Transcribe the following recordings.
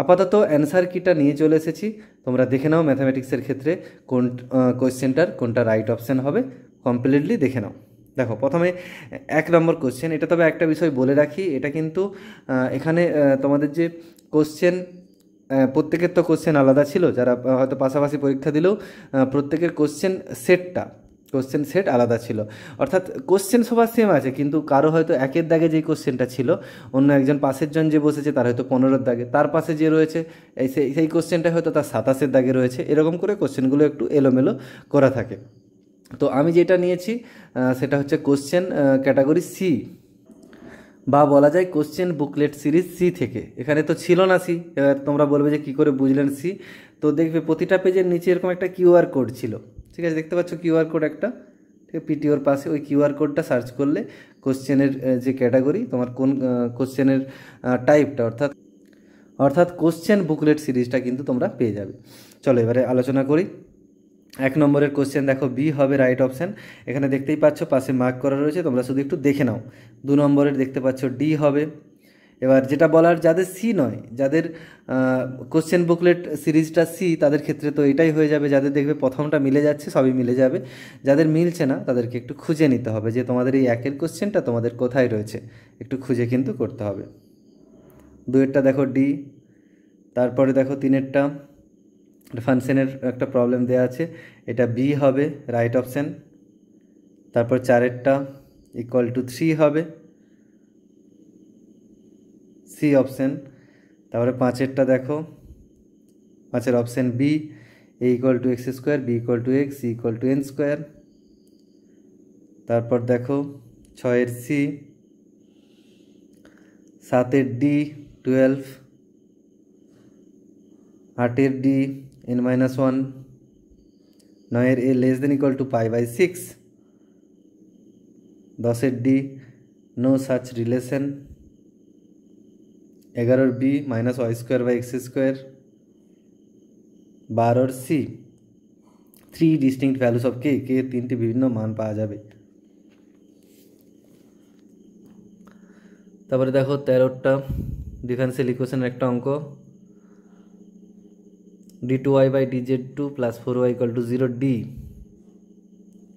আপাতত অ্যান্সার কিটা নিয়ে চলে এসেছি তোমরা দেখে নাও ম্যাথামেটিক্সের ক্ষেত্রে কোন কোয়েশ্চেনটার কোনটা রাইট অপশান হবে কমপ্লিটলি দেখে নাও দেখো প্রথমে এক নম্বর কোশ্চেন এটা তবে একটা বিষয় বলে রাখি এটা কিন্তু এখানে তোমাদের যে কোশ্চেন প্রত্যেকের তো কোশ্চেন আলাদা ছিল যারা হয়তো পাশাপাশি পরীক্ষা দিলেও প্রত্যেকের কোশ্চেন সেটটা কোশ্চেন সেট আলাদা ছিল অর্থাৎ কোশ্চেন সবার সেম আছে কিন্তু কারো হয়তো একের দাগে যেই কোশ্চেনটা ছিল অন্য একজন পাশের জন যে বসেছে তার হয়তো পনেরোর দাগে তার পাশে যে রয়েছে সেই সেই কোশ্চেনটা হয়তো তার সাতাশের দাগে রয়েছে এরকম করে কোশ্চেনগুলো একটু এলোমেলো করা থাকে তো আমি যেটা নিয়েছি সেটা হচ্ছে কোশ্চেন ক্যাটাগরি সি বা বলা যায় কোশ্চেন বুকলেট সিরিজ সি থেকে এখানে তো ছিল না সি এবার তোমরা বলবে যে কী করে বুঝলেন সি তো দেখবে প্রতিটা পেজের নিচে এরকম একটা কিউআর কোড ছিল ঠিক আছে দেখতে পাচ্ছ কিউআর কোড একটা ঠিক আছে পিটিওর পাশে ওই কিউআর কোডটা সার্চ করলে কোশ্চেনের যে ক্যাটাগরি তোমার কোন কোশ্চেনের টাইপটা অর্থাৎ অর্থাৎ কোশ্চেন বুকলেট সিরিজটা কিন্তু তোমরা পেয়ে যাবে চলো এবারে আলোচনা করি এক নম্বরের কোশ্চেন দেখো বি হবে রাইট অপশান এখানে দেখতেই পাচ্ছ পাশে মার্ক করা রয়েছে তোমরা শুধু একটু দেখে নাও দু নম্বরের দেখতে পাচ্ছ ডি হবে এবার যেটা বলার যাদের সি নয় যাদের কোশ্চেন বুকলেট সিরিজটা সি তাদের ক্ষেত্রে তো এটাই হয়ে যাবে যাদের দেখবে প্রথমটা মিলে যাচ্ছে সবই মিলে যাবে যাদের মিলছে না তাদেরকে একটু খুঁজে নিতে হবে যে তোমাদের এই একের কোশ্চেনটা তোমাদের কোথায় রয়েছে একটু খুঁজে কিন্তু করতে হবে দুয়েরটা দেখো ডি তারপরে দেখো তিনেরটা ফাংশনের একটা প্রবলেম দেওয়া আছে এটা বি হবে রাইট অপশান তারপর চারেরটা ইকুয়াল টু থ্রি হবে সি অপশান তারপরে পাঁচেরটা দেখো পাঁচের option B A equal to X square B equal to X C two N square তারপর দেখো ছয়ের সি সাতের ডি টুয়েলভ আটের ডি এন মাইনাস ওয়ান নয়ের A less than equal to pi by six দশের ডি নো সাচ রিলেশন এগারোর B minus Y square by X square বারোর C three distinct values of K K তিনটি বিভিন্ন মান পাওয়া যাবে তারপরে দেখো তেরোটা ডিফারেন্সিয়াল ইকুয়েশনের একটা অঙ্ক D two Y by D Z two plus four Y equal to zero D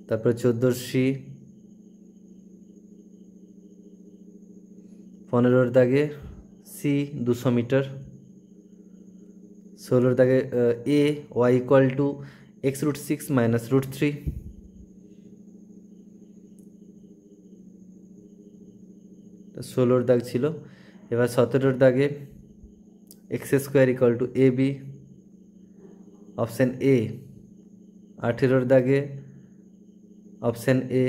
তারপরে চোদ্দোর সি পনেরোর দাগে সি দুশো মিটার ষোলোর দাগে A Y equal to X root six minus root three ষোলোর দাগ ছিল এবার সতেরোর দাগে X square equal to A B option A আঠেরোর দাগে অপশান এ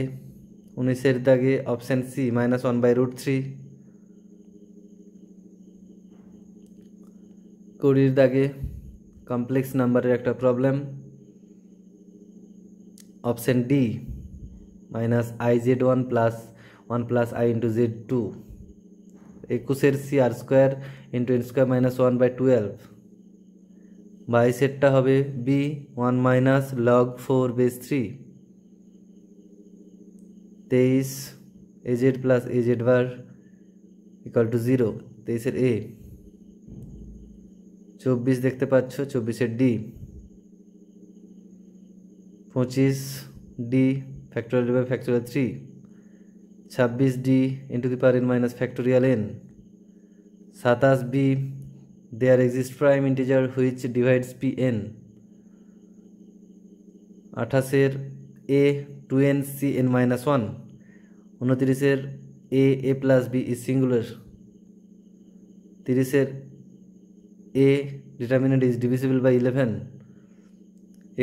উনিশের দাগে option C minus one by root three জোরির দকে কমপ্লেক্স নম্বরের একটা problem option D - i z1 + 1 + i * z2 21 এর c r স্কয়ার * ইনস্কা - 1/12 বাই সেটটা হবে b 1 - log 4 base 3 23 az + azbar = 0 23 এর a চব্বিশ দেখতে পাচ্ছ চব্বিশের ডি পঁচিশ D factorial by factorial three ছাব্বিশ D into the power N minus factorial N সাতাশ B there exist prime integer which divides P N আঠাশের A two N C N minus one উনতিরিশের A A plus B is singular তিরিশের A determinant is divisible by eleven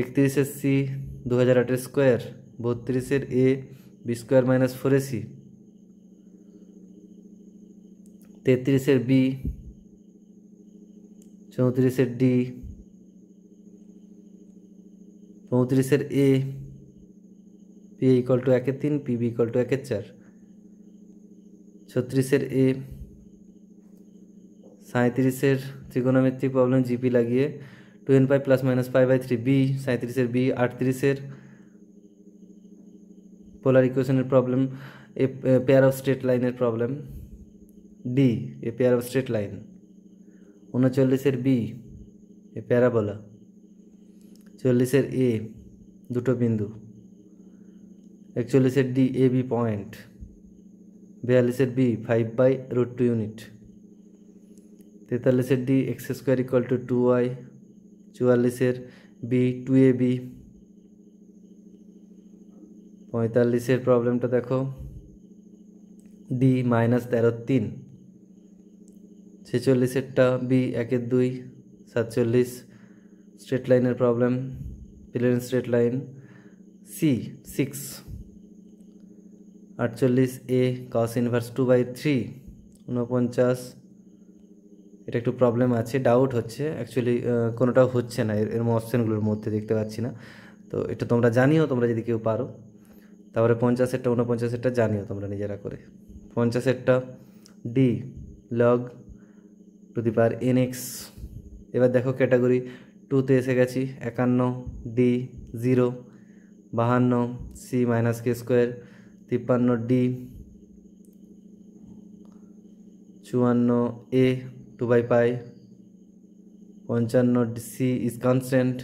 একত্রিশের C দু হাজার আটের square বত্রিশের A B square minus four AC তেত্রিশের B চৌত্রিশের ডি পঁয়ত্রিশের এ পি ইকল টু একের তিন পি বি ইকল টু একের চার ছত্রিশের এ সাঁত্রিশের ত্রিকোণমিত্রিক প্রবলেম জিপি লাগিয়ে two N pi plus minus pi by three B সাঁত্রিশের বি আটত্রিশের পোলার ইকুয়েশনের problem A pair of straight লাইনের problem D A pair of straight line উনচল্লিশের বি এ প্যারাবোলা চল্লিশের এ দুটো বিন্দু একচল্লিশের ডি এ বি পয়েন্ট বিয়াল্লিশের B five by root two unit তেতাল্লিশের D X square equal to two two চুয়াল্লিশের B two A B পঁয়তাল্লিশের প্রবলেমটা দেখো ডি মাইনাস তেরো তিন ছেচল্লিশেরটা বি একের দুই সাতচল্লিশ স্ট্রেট লাইনের problem plane straight line C six আটচল্লিশ A cos inverse two by three ঊনপঞ্চাশ এটা একটু প্রবলেম আছে ডাউট হচ্ছে অ্যাকচুয়ালি কোনোটাও হচ্ছে না এরম অপশানগুলোর মধ্যে দেখতে পাচ্ছি না তো এটা তোমরা জানিও তোমরা যদি কেউ পারো তারপরে পঞ্চাশেরটা ঊনপঞ্চাশেরটা জানিও তোমরা নিজেরা করে পঞ্চাশেরটা D log to the power N X এবার দেখো ক্যাটাগরি টুতে এসে গেছি একান্ন ডি জিরো বাহান্ন সি মাইনাস কে স্কোয়ার তিপ্পান্ন ডি চুয়ান্ন এ টু বাই পাই পঞ্চান্ন সি ইজ কনস্ট্যান্ট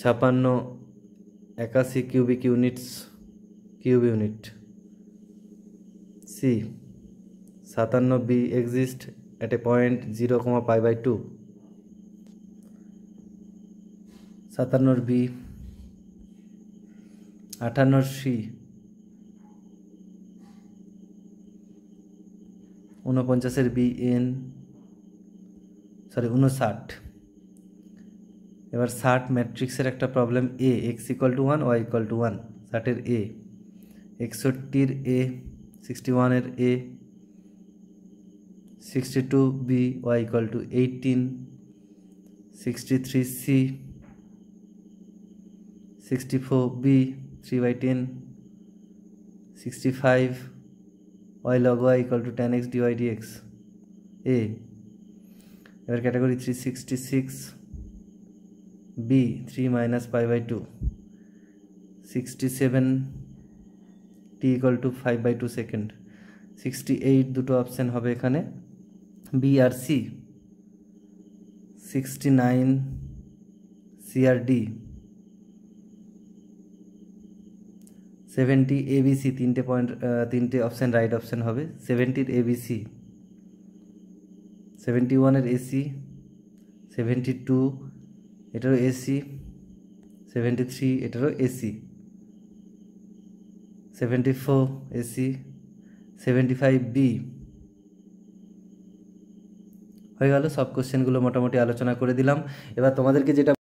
ছাপান্ন একাশি cubic units cube unit C সাতান্ন B exist at A point zero comma pi by two সাতান্নর বি আটান্নর সি উনপঞ্চাশের বি এন সরি উনষাট এবার ষাট ম্যাট্রিক্সের একটা problem A X equal to one Y equal to one ষাটের এ একষট্টির এ সিক্সটি ওয়ানের A sixty two B Y equal to eighteen sixty three C sixty four B three by ten sixty five Y log Y equal to ten X D Y D X A এবার category three sixty six B three minus pi by two sixty seven T equal to five by two second sixty eight দুটো option হবে এখানে B আর C sixty nine C আর D seventy ABC তিনটে point তিনটে option right option হবে সেভেন্টির ABC seventy ওয়ানের এসি সেভেন্টি টু এটারও এসি সেভেন্টি থ্রি এটারও AC seventy four AC seventy five B হয়ে গেল সব কোশ্চেনগুলো মোটামুটি আলোচনা করে দিলাম এবার তোমাদেরকে যেটা